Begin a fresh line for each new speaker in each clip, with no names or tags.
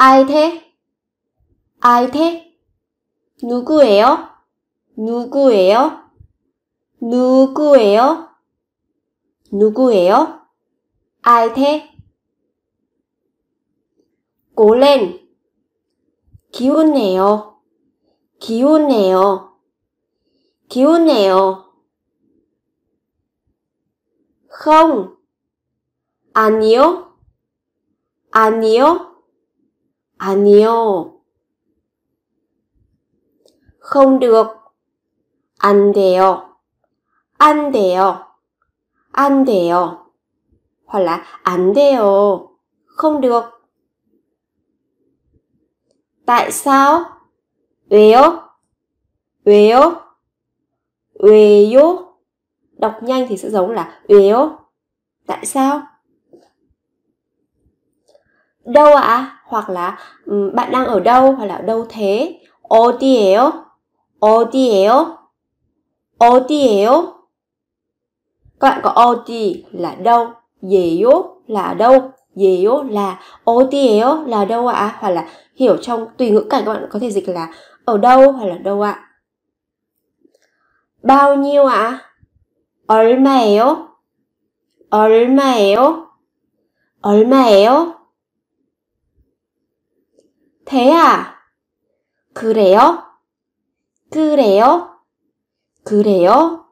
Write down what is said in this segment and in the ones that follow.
아이 t 아이 a 누구예요? 누구예요? 누구예요? 누구예요? 아이 thế? 기운내요 기운내요 기운내요 k 아니요 아니요 아니요. À, không được. 안 돼요. 안 돼요. 안 돼요. hoặc là 안 돼요. không được. tại sao? 왜요? 왜요? 왜요? đọc nhanh thì sẽ giống là 왜요? tại sao? đâu ạ à? hoặc là bạn đang ở đâu hoặc là đâu thế 어디에요 어디에요 어디에요 các bạn có 어디 là đâu 예요 là ở đâu 예요 là 어디에요 là đâu ạ à? hoặc là hiểu trong tùy ngữ cảnh các bạn có thể dịch là ở đâu hoặc là đâu ạ bao nhiêu ạ à? 얼마예요 얼마예요 얼마예요 thế à? 그래요? 그래요? 그래요?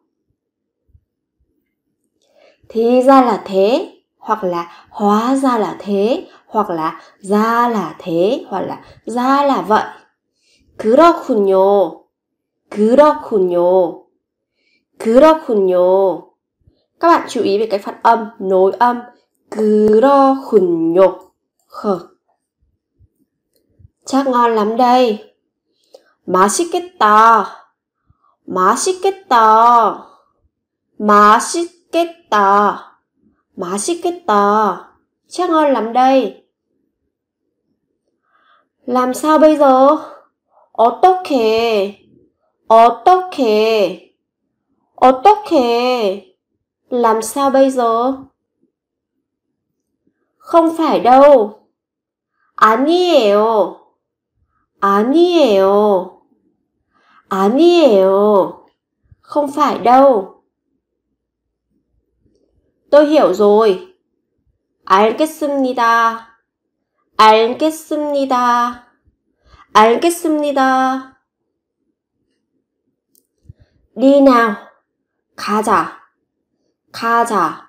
Thì ra là thế, hoặc là hóa ra là thế, hoặc là ra là thế, hoặc là ra là vậy. 그렇군요. 그렇군요. 그렇군요. Các bạn chú ý về cái phát âm, nối âm. 그렇군요 chắc ngon lắm đây. 맛있겠다. 맛있겠다. 맛있겠다. 맛있겠다. Chắc ngon lắm đây. Làm sao bây giờ? 어떻게? 어떻게? 어떻게? Làm sao bây giờ? Không phải đâu. 아니에요. 아니에요. 아니에요. Không phải đâu. Tôi hiểu rồi. 알겠습니다. 알겠습니다. 알겠습니다. đi nào. 가자. 가자.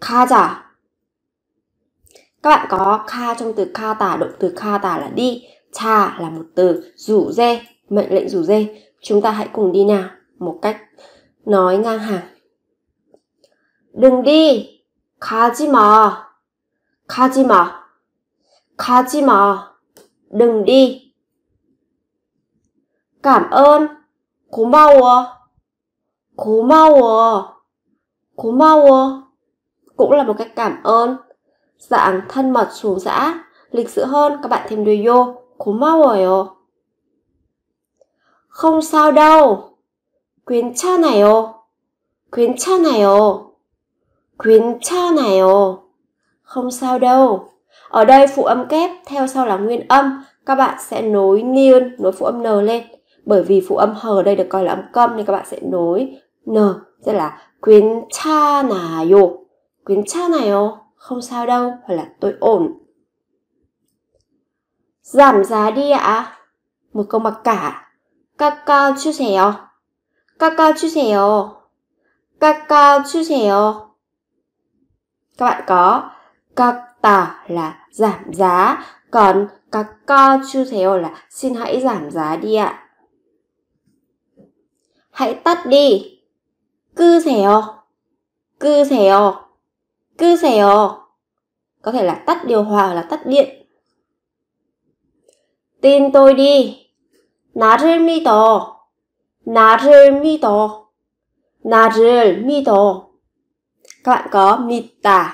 가자. Các bạn có kha trong từ kha tả, động từ kha tả là đi. Cha là một từ rủ dê, mệnh lệnh rủ dê. Chúng ta hãy cùng đi nào, một cách nói ngang hàng. Đừng đi, 가지 마, 가지 마, 가지 마, đừng đi. Cảm ơn, 고마워, 고마워, 고마워 cũng là một cách cảm ơn. Dạng thân mật xuống dã, lịch sự hơn các bạn thêm đuôi vô 고마워요. Không sao đâu. 괜찮아요. 괜찮아요. 괜찮아요. Không sao đâu. Ở đây phụ âm kép theo sau là nguyên âm, các bạn sẽ nối niên, nối phụ âm n lên. Bởi vì phụ âm h ở đây được coi là âm câm nên các bạn sẽ nối n, sẽ là 괜찮아요. 괜찮아요. Không sao đâu, hoặc là tôi ổn. Giảm giá đi ạ. Một câu mặc cả. Cacao 주세요. Cacao 주세요. Cacao 주세요. Các bạn có cacta là giảm giá, còn cacao 주세요 là xin hãy giảm giá đi ạ. Hãy tắt đi. 끄세요. 끄세요. 끄세요. Có thể là tắt điều hòa hoặc là tắt điện Tin tôi đi. 나를 믿어. 나를 믿어. 나를 믿어. Các bạn có 믿다.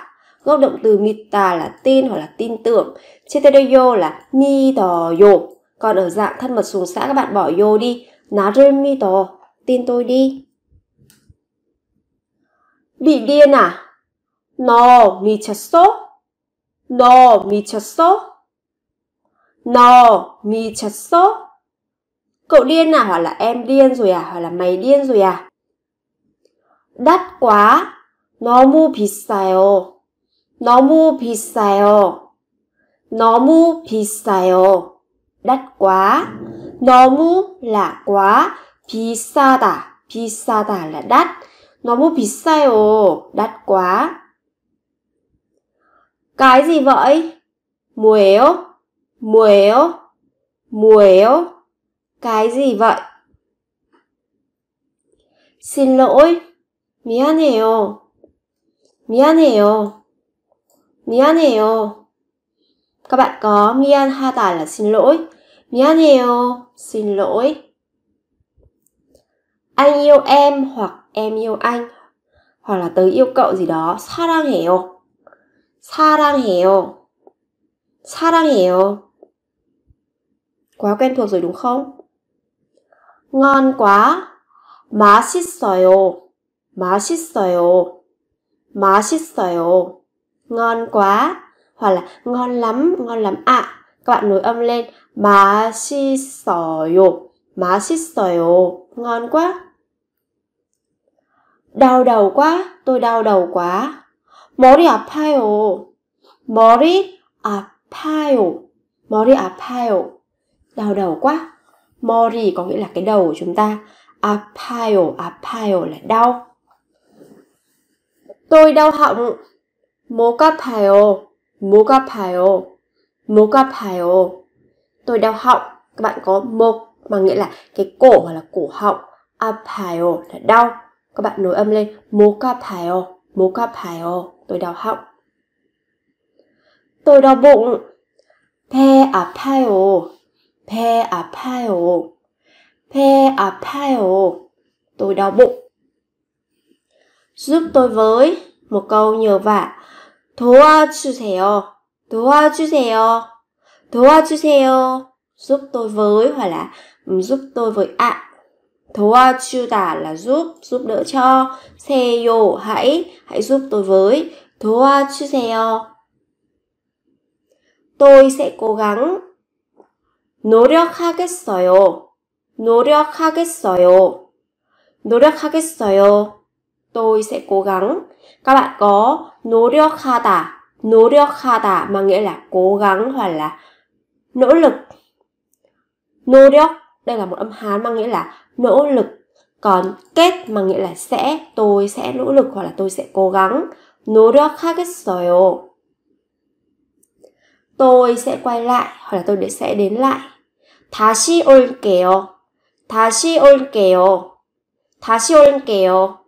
Gốc động từ 믿다 là tin hoặc là tin tưởng. Chetereyo là 믿어요. Còn ở dạng thân mật xuống xã các bạn bỏ yo đi. 나를 믿어. Tin tôi đi. Bị điên à? 너 미쳤어? 너 미쳤어? No, 미쳤어? Cậu điên à hoặc là em điên rồi à hoặc là mày điên rồi à? Đắt quá. 너무 비싸요. 너무 비싸요. 너무 비싸요. Đắt quá. 너무 là quá. 비싸다. 비싸다 là đắt. 너무 비싸요. Đắt quá. Cái gì vậy? Muéo muéo, muéo, cái gì vậy? Xin lỗi, 미안해요, 미안해요, 미안해요. Các bạn có 미안하다 là xin lỗi, 미안해요, xin lỗi. Anh yêu em hoặc em yêu anh hoặc là tớ yêu cậu gì đó 사랑해요 사랑해요 사랑해요 Quá quen thuộc rồi đúng không? Ngon quá. 맛있어요. 맛있어요. 맛있어요. Ngon quá. Hoặc là ngon lắm, ngon lắm ạ. À, các bạn nối âm lên. 맛있어요. 맛있어요. Ngon quá. Đau đầu quá, tôi đau đầu quá. 머리 아파요. 머리 아파요. 머리 아파요 đau đầu quá mori có nghĩa là cái đầu của chúng ta apayo apayo là đau tôi đau họng Moka moka mokapayo moka mokapayo tôi đau họng các bạn có mok mà nghĩa là cái cổ hoặc là cổ họng apayo là đau các bạn nối âm lên Moka moka mokapayo tôi đau họng tôi đau bụng pe apayo 배 아파요. 배 아파요. Tôi đau bụng. Giúp tôi với một câu nhờ vả. 도와주세요. 도와주세요. 도와주세요. Giúp tôi với hoặc là giúp tôi với ạ. À. 도와주다 là giúp, giúp đỡ cho. 세요 hãy, hãy giúp tôi với. 도와주세요. Tôi sẽ cố gắng 노력하겠어요. 노력하겠어요. 노력하겠어요. Tôi sẽ cố gắng. Các bạn có 노력하다, 노력하다 mà nghĩa là cố gắng hoặc là nỗ lực. 노력 đây là một âm Hán mang nghĩa là nỗ lực. Còn kết mà nghĩa là sẽ, tôi sẽ nỗ lực hoặc là tôi sẽ cố gắng. 노력하겠어요. Tôi sẽ quay lại hoặc là tôi sẽ đến lại. 다시 올게요. 다시 올게요. 다시 올게요.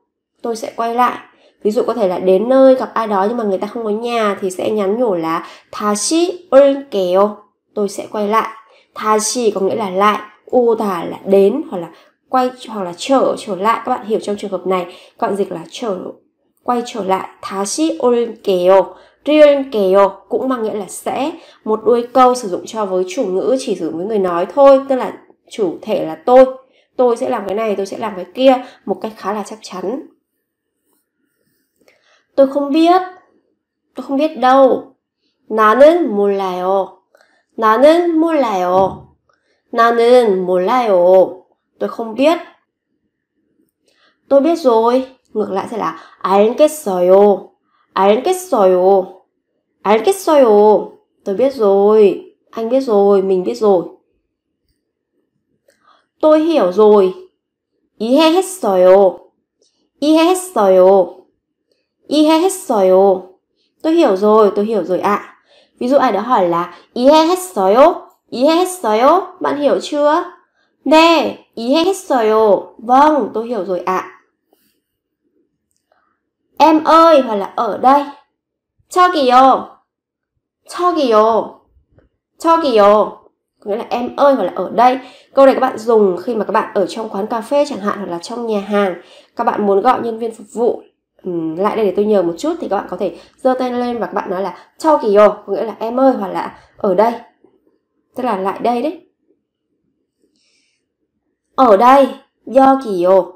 Tôi sẽ quay lại. Ví dụ có thể là đến nơi gặp ai đó nhưng mà người ta không có nhà thì sẽ nhắn nhủ là 다시 올게요. Tôi sẽ quay lại. 다시 có nghĩa là lại, 오다 là đến hoặc là quay hoặc là trở trở lại các bạn hiểu trong trường hợp này còn dịch là trở quay trở lại 다시 올게요 rienkeyo cũng mang nghĩa là sẽ một đuôi câu sử dụng cho với chủ ngữ chỉ sử dụng với người nói thôi tức là chủ thể là tôi tôi sẽ làm cái này tôi sẽ làm cái kia một cách khá là chắc chắn tôi không biết tôi không biết đâu 나는 몰라요 나는 몰라요 나는 몰라요 tôi không biết tôi biết rồi ngược lại sẽ là 알겠어요 알겠어요 알겠어요. Tôi biết rồi. Anh biết rồi, mình biết rồi. Tôi hiểu rồi. 이해했어요. 이해했어요. 이해했어요. Tôi hiểu rồi, tôi hiểu rồi ạ. À. Ví dụ ai đó hỏi là 이해했어요? 이해했어요? Bạn hiểu chưa? 네, 이해했어요. Vâng, tôi hiểu rồi ạ. À. Em ơi hoặc là ở đây. 저기요. 저기요. 저기요. Nghĩa là em ơi hoặc là ở đây. Câu này các bạn dùng khi mà các bạn ở trong quán cà phê chẳng hạn hoặc là trong nhà hàng. Các bạn muốn gọi nhân viên phục vụ um, lại đây để tôi nhờ một chút thì các bạn có thể giơ tay lên và các bạn nói là 저기요. Nghĩa là em ơi hoặc là ở đây. Tức là lại đây đấy. Ở đây. 여기요.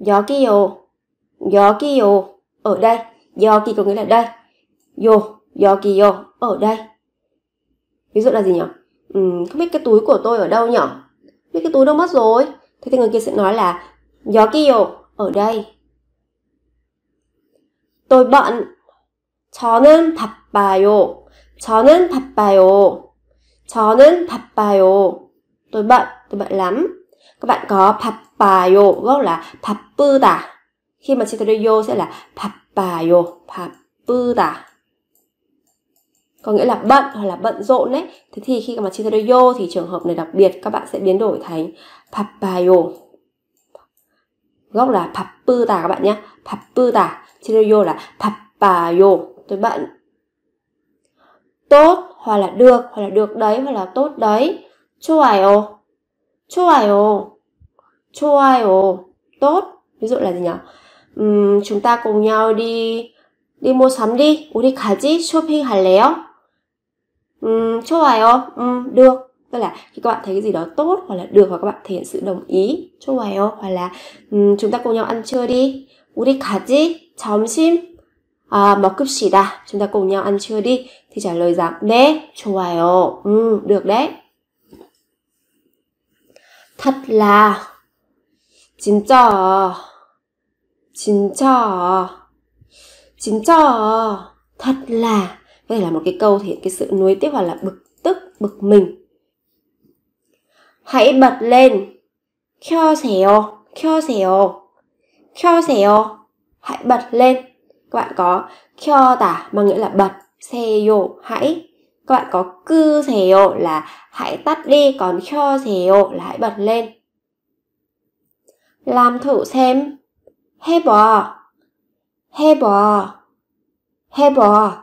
여기요. 여기요. Ở đây. 여기 có nghĩa là đây. 요 Yokio, ở đây. Ví dụ là gì nhỉ? Ừ, không biết cái túi của tôi ở đâu nhỉ? Biết cái túi đâu mất rồi. Thế thì người kia sẽ nói là Yokio, ở đây. Tôi bận. 저는 바빠요. 저는 바빠요. 저는 바빠요. Tôi bận, tôi bận lắm. Các bạn có 바빠요 gốc là 바쁘다. Khi mà chia theo yo sẽ là 바빠요, 바쁘다 có nghĩa là bận hoặc là bận rộn ấy thế thì khi mà chia yo thì trường hợp này đặc biệt các bạn sẽ biến đổi thành papayo gốc là paputa các bạn nhé paputa chia yo là papayo tôi bận tốt hoặc là được hoặc là được đấy hoặc là tốt đấy 좋아요 좋아요 좋아요 tốt ví dụ là gì nhỉ um, chúng ta cùng nhau đi đi mua sắm đi 우리 같이 쇼핑할래요 um, cho bài không um, được tức là khi các bạn thấy cái gì đó tốt hoặc là được và các bạn thể hiện sự đồng ý cho bài không hoặc là um, chúng ta cùng nhau ăn trưa đi 우리 같이 점심 à, 먹읍시다. Chúng ta cùng nhau ăn trưa đi. Thì trả lời rằng 네, 좋아요. Ừ, được đấy. Thật là 진짜 진짜 진짜 thật là đây là một cái câu thể hiện cái sự nuối tiếc hoặc là bực tức bực mình hãy bật lên kyo sèo kyo sèo kyo sèo hãy bật lên các bạn có kyo tả mà nghĩa là bật xe sèo hãy các bạn có cư sèo là hãy tắt đi còn xe sèo là hãy bật lên làm thử xem 해봐 해봐 해봐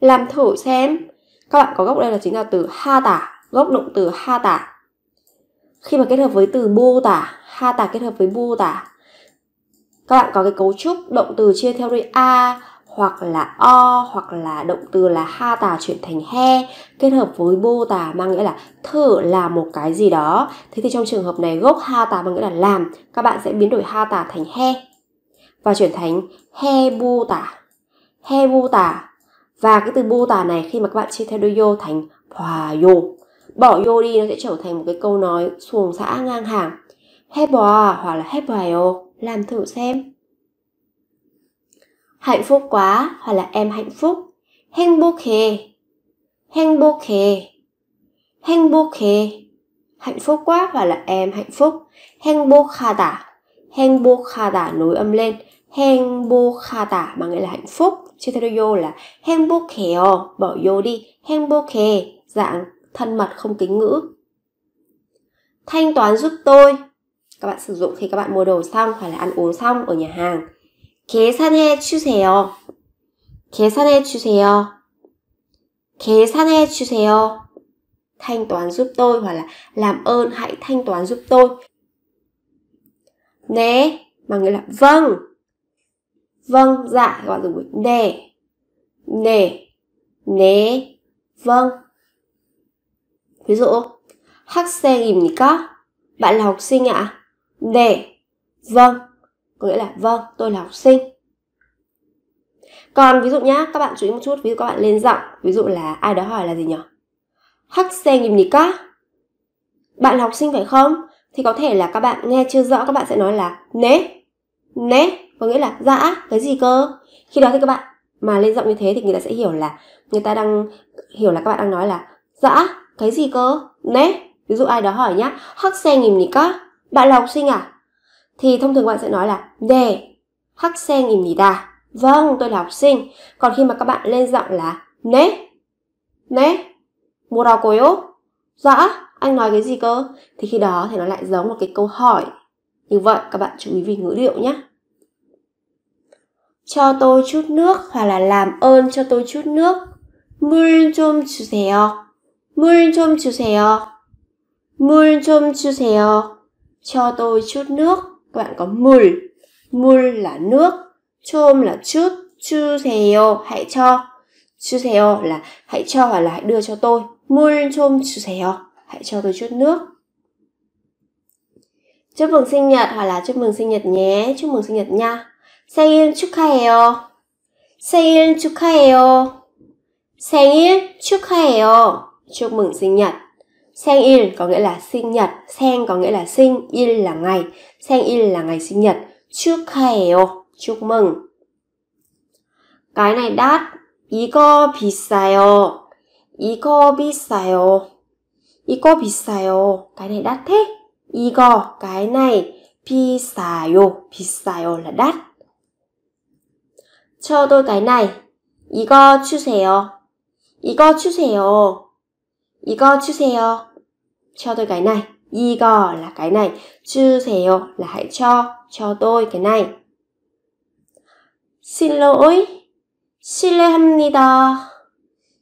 làm thử xem các bạn có gốc đây là chính là từ ha tả gốc động từ ha tả khi mà kết hợp với từ bu tả ha tả kết hợp với bu tả các bạn có cái cấu trúc động từ chia theo đuôi a hoặc là o hoặc là động từ là ha tà chuyển thành he kết hợp với bô tà mang nghĩa là thử là một cái gì đó thế thì trong trường hợp này gốc ha tà mang nghĩa là làm các bạn sẽ biến đổi ha tà thành he và chuyển thành he bu tả he bu tả và cái từ bô tả này khi mà các bạn chia theo đôi yo thành hòa yo bỏ yo đi nó sẽ trở thành một cái câu nói xuồng xã ngang hàng hết bò à, hoặc là hết bò yo làm thử xem hạnh phúc quá hoặc là em hạnh phúc 행복해 행복해 행복해 hạnh phúc quá hoặc là em hạnh phúc 행복하다 행복하다 nối âm lên heng bo mà nghĩa là hạnh phúc chia theo vô là heng bo bỏ vô đi heng bo dạng thân mật không kính ngữ thanh toán giúp tôi các bạn sử dụng khi các bạn mua đồ xong hoặc là ăn uống xong ở nhà hàng 계산해 주세요 계산해 주세요 계산해 주세요 thanh toán giúp tôi hoặc là làm ơn hãy thanh toán giúp tôi nè mà nghĩa là vâng Vâng, dạ các bạn dùng với nè. Nè. Nè. Vâng. Ví dụ, 학생입니까? Bạn là học sinh ạ? À? Nè. Vâng. Có nghĩa là vâng, tôi là học sinh. Còn ví dụ nhá, các bạn chú ý một chút, ví dụ các bạn lên giọng, ví dụ là ai đó hỏi là gì nhỉ? 학생입니까? Bạn là học sinh phải không? Thì có thể là các bạn nghe chưa rõ các bạn sẽ nói là nè, nè có nghĩa là dạ cái gì cơ khi đó thì các bạn mà lên giọng như thế thì người ta sẽ hiểu là người ta đang hiểu là các bạn đang nói là dạ cái gì cơ né ví dụ ai đó hỏi nhá hắc xe nghìn nhỉ có bạn là học sinh à thì thông thường bạn sẽ nói là đề hắc xe nghìn nhỉ đà vâng tôi là học sinh còn khi mà các bạn lên giọng là né né mua đào cối ố dạ anh nói cái gì cơ thì khi đó thì nó lại giống một cái câu hỏi như vậy các bạn chú ý vì ngữ điệu nhé cho tôi chút nước hoặc là làm ơn cho tôi chút nước. 물 좀 주세요. 물 좀 주세요. 물 주세요. Cho tôi chút nước. Các bạn có mul. Mul là nước. Chôm là chút. 주세요. Hãy cho. 주세요 là hãy cho hoặc là hãy đưa cho tôi. 물 좀 주세요. Hãy cho tôi chút nước. Chúc mừng sinh nhật hoặc là chúc mừng sinh nhật nhé. Chúc mừng sinh nhật nha. 생일 축하해요. 생일 축하해요. 생일 축하해요. Chúc mừng sinh nhật. Sang il có nghĩa là sinh nhật, sen có nghĩa là sinh, il là ngày, sang il là ngày sinh nhật. 축하해요. Chúc mừng. Cái này đắt. 이거 비싸요. 이거 비싸요. 이거 비싸요. Cái này đắt thế. 이거, cái này. 비싸요. 비싸요 là đắt cho tôi cái này. 이거 주세요. 이거 주세요. 이거 주세요. cho tôi cái này. 이거 là cái này. 주세요 là hãy cho, cho tôi cái này. xin lỗi. 실례합니다.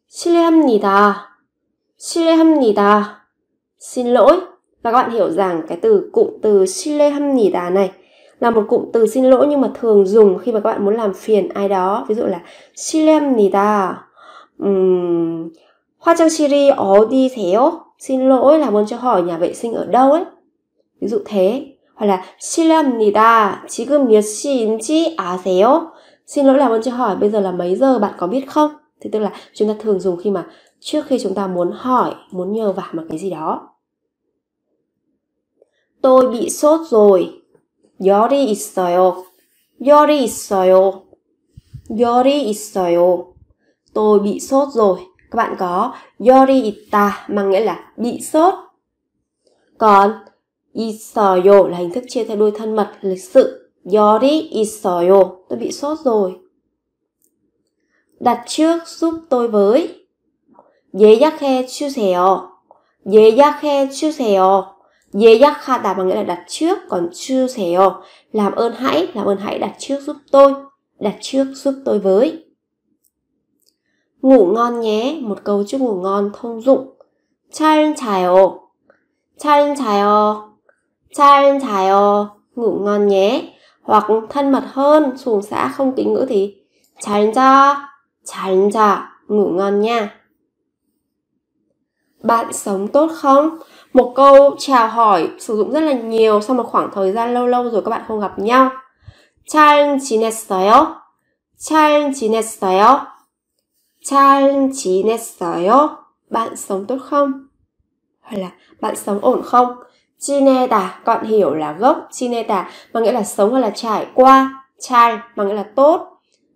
실례합니다. 실례합니다. xin lỗi. Và các bạn hiểu rằng cái từ cụm từ 실례합니다 này là một cụm từ xin lỗi nhưng mà thường dùng khi mà các bạn muốn làm phiền ai đó ví dụ là 실례합니다 um, 화장실이 어디세요? xin lỗi là muốn cho hỏi nhà vệ sinh ở đâu ấy ví dụ thế hoặc là 실례합니다 지금 몇 시인지 아세요? xin lỗi là muốn cho hỏi bây giờ là mấy giờ bạn có biết không? thì tức là chúng ta thường dùng khi mà trước khi chúng ta muốn hỏi muốn nhờ vả một cái gì đó tôi bị sốt rồi 열이 있어요. 열이 있어요. 열이 있어요. Tôi bị sốt rồi. Các bạn có 열이 있다 mà nghĩa là bị sốt. Còn 있어요 là hình thức chia theo đuôi thân mật lịch sự. 열이 있어요. Tôi bị sốt rồi. Đặt trước giúp tôi với. 예약해 주세요. 예약해 주세요. 예약하다 bằng nghĩa là đặt trước còn chưa 주세요 làm ơn hãy làm ơn hãy đặt trước giúp tôi đặt trước giúp tôi với ngủ ngon nhé một câu chúc ngủ ngon thông dụng 잘 자요 잘 자요 잘 자요 ngủ ngon nhé hoặc thân mật hơn xuồng xã không kính ngữ thì 잘 자, 잘 자, ngủ ngon nha. Bạn sống tốt không? một câu chào hỏi sử dụng rất là nhiều sau một khoảng thời gian lâu lâu rồi các bạn không gặp nhau. 잘 지냈어요? 잘 지냈어요? 잘 지냈어요? Bạn sống tốt không? Hoặc là bạn sống ổn không? 지내다, còn hiểu là gốc 지내다 mà nghĩa là sống hoặc là trải qua. 잘 mà nghĩa là tốt.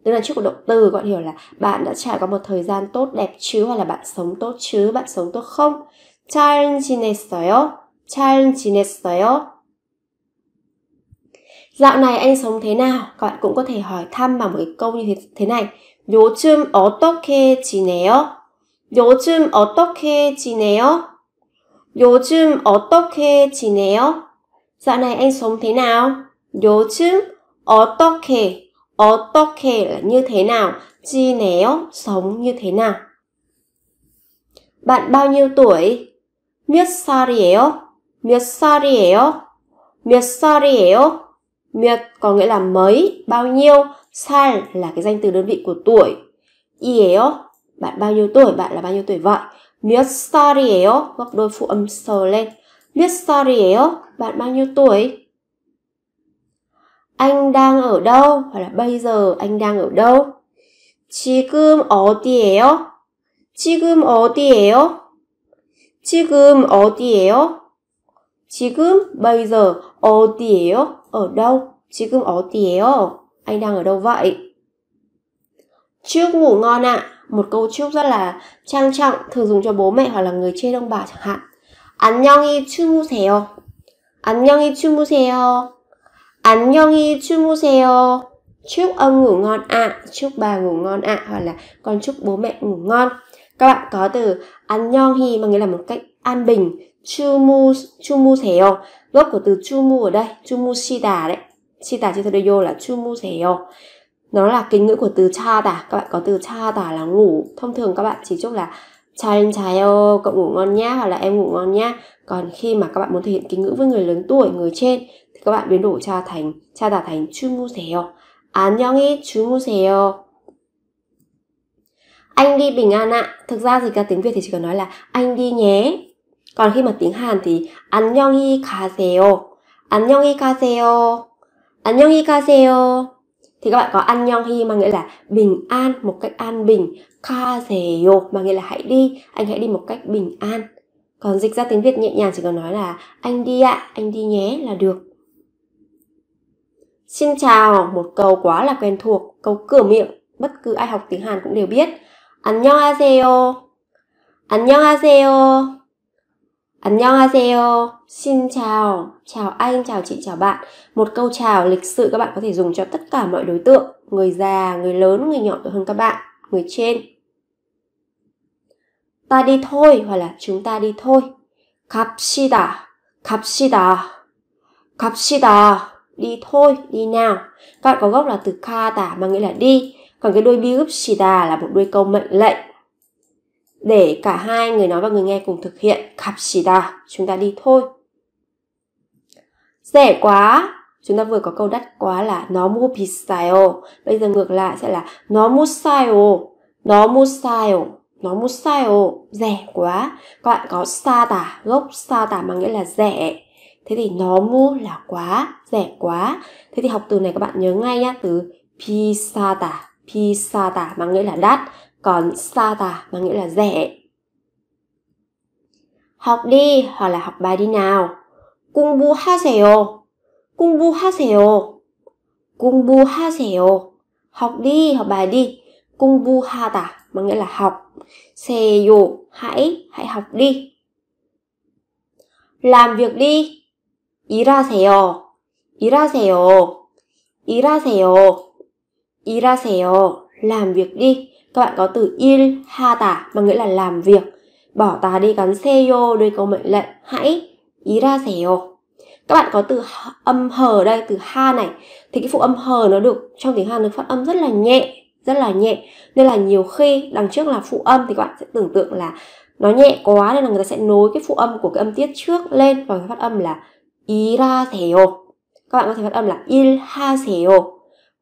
Tức là trước của động từ còn hiểu là bạn đã trải qua một thời gian tốt đẹp chứ hoặc là bạn sống tốt chứ, bạn sống tốt không? 잘 지냈어요? 잘 지냈어요? Dạo này anh sống thế nào? Các bạn cũng có thể hỏi thăm bằng một cái câu như thế, này. 요즘 어떻게 지내요? 요즘 어떻게 지내요? 요즘 어떻게 지내요? Dạo này anh sống thế nào? 요즘 어떻게 어떻게 là như thế nào? 지내요 sống như thế nào? Bạn bao nhiêu tuổi? 몇 살이에요? 몇 살이에요? 몇 살이에요? 몇 có nghĩa là mấy, bao nhiêu, sal là cái danh từ đơn vị của tuổi. Ieo, bạn bao nhiêu tuổi, bạn là bao nhiêu tuổi vậy? Miết sarieo, gấp đôi phụ âm sờ lên. Miết sarieo, bạn bao nhiêu tuổi? Anh đang ở đâu? Hoặc là bây giờ anh đang ở đâu? 지금 어디에요? 지금 어디에요? 지금 어디에요? 지금 bây giờ 어디에요? Ở đâu? 지금 어디에요? Anh đang ở đâu vậy? Trước ngủ ngon ạ. À. Một câu trước rất là trang trọng thường dùng cho bố mẹ hoặc là người trên ông bà chẳng hạn. 안녕히 주무세요. 안녕히 주무세요. 안녕히 주무세요. Chúc ông ngủ ngon ạ, à, chúc bà ngủ ngon ạ à, hoặc là con chúc bố mẹ ngủ ngon các bạn có từ ăn nhong hi mà nghĩa là một cách an bình chumu chumu theo gốc của từ chumu ở đây chumu shita đấy shita chitodoyo là chumu theo nó là kính ngữ của từ cha tả các bạn có từ cha tả là ngủ thông thường các bạn chỉ chúc là cha em trai ô cậu ngủ ngon nhá hoặc là em ngủ ngon nhá còn khi mà các bạn muốn thể hiện kính ngữ với người lớn tuổi người trên thì các bạn biến đổi cha thành cha tả thành chumu theo 안녕히 주무세요 anh đi bình an ạ thực ra thì cả tiếng việt thì chỉ cần nói là anh đi nhé còn khi mà tiếng hàn thì anh nhong hi ka seo anh nhong hi ka seo anh nhong hi ka seo thì các bạn có ăn nhong hi mang nghĩa là bình an một cách an bình ka seo mà nghĩa là hãy đi anh hãy đi một cách bình an còn dịch ra tiếng việt nhẹ nhàng chỉ cần nói là anh đi ạ anh đi nhé là được Xin chào, một câu quá là quen thuộc, câu cửa miệng, bất cứ ai học tiếng Hàn cũng đều biết. 안녕하세요. 안녕하세요. 안녕하세요. Xin chào. Chào anh, chào chị, chào bạn. Một câu chào lịch sự các bạn có thể dùng cho tất cả mọi đối tượng. Người già, người lớn, người nhỏ tuổi hơn các bạn, người trên. Ta đi thôi hoặc là chúng ta đi thôi. 갑시다. 갑시다. 갑시다. Đi thôi, đi nào. Các bạn có gốc là từ ka tả mà nghĩa là đi còn cái đuôi Birupsita là một đuôi câu mệnh lệnh để cả hai người nói và người nghe cùng thực hiện Kapsita chúng ta đi thôi rẻ quá chúng ta vừa có câu đắt quá là nó mua pisayo bây giờ ngược lại sẽ là nó mua sayo nó mua sayo nó mua sayo rẻ quá các bạn có sa tả gốc sa tả mà nghĩa là rẻ thế thì nó mua là quá rẻ quá thế thì học từ này các bạn nhớ ngay nhá từ pisata Pisata mang nghĩa là đắt, còn Sata mang nghĩa là rẻ. Học đi hoặc là học bài đi nào. 공부하세요. 공부하세요. 공부하세요. Học đi, học bài đi. 공부하다 mang nghĩa là học. 세요, hãy, hãy học đi. Làm việc đi. 일하세요. 일하세요. 일하세요. 일하세요. Làm việc đi. Các bạn có từ il ha 하다 mà nghĩa là làm việc. Bỏ tà đi gắn seyo đây câu mệnh lệnh hãy 일하세요. Các bạn có từ âm hờ đây, từ ha này thì cái phụ âm hờ nó được trong tiếng Hàn được phát âm rất là nhẹ, rất là nhẹ. Nên là nhiều khi đằng trước là phụ âm thì các bạn sẽ tưởng tượng là nó nhẹ quá nên là người ta sẽ nối cái phụ âm của cái âm tiết trước lên và phát âm là 일하세요. Các bạn có thể phát âm là il ha 일하세요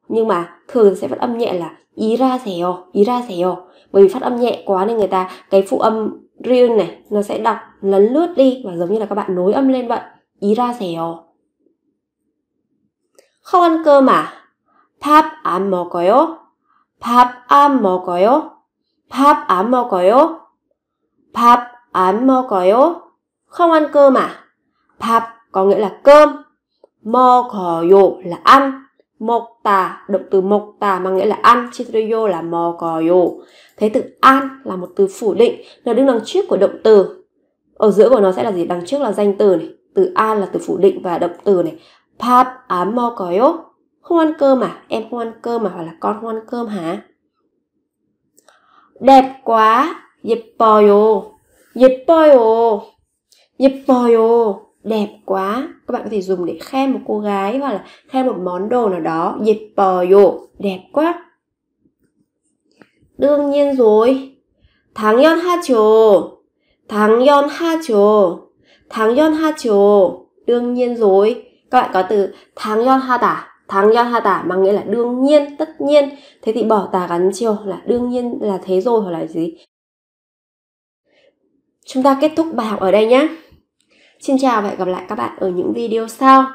nhưng mà thường sẽ phát âm nhẹ là ý ra xèo ý ra xèo bởi vì phát âm nhẹ quá nên người ta cái phụ âm riêng này nó sẽ đọc lấn lướt đi và giống như là các bạn nối âm lên vậy ý ra xèo không ăn cơm à 밥 안 먹어요 밥 안 먹어요 밥 안 먹어요 밥 안 먹어요 không ăn cơm à 밥 có nghĩa là cơm 먹어요 là ăn mộc tà động từ mộc tà mà nghĩa là ăn chitriyo là mò cò yo thế từ an là một từ phủ định nó đứng đằng trước của động từ ở giữa của nó sẽ là gì đằng trước là danh từ này từ an là từ phủ định và động từ này pap ám yo không ăn cơm à em không ăn cơm mà hoặc là con không ăn cơm hả đẹp quá yeppoyo yeppoyo yeppoyo đẹp quá các bạn có thể dùng để khen một cô gái hoặc là khen một món đồ nào đó yeppoyo đẹp quá đương nhiên rồi Thắng thắng thắng ha ha 당연하죠 ha 당연하죠 đương nhiên rồi các bạn có từ thắng thắng ha tả, ha tả, mà nghĩa là đương nhiên tất nhiên thế thì bỏ tả gắn chiều là đương nhiên là thế rồi hoặc là gì chúng ta kết thúc bài học ở đây nhé Xin chào và hẹn gặp lại các bạn ở những video sau.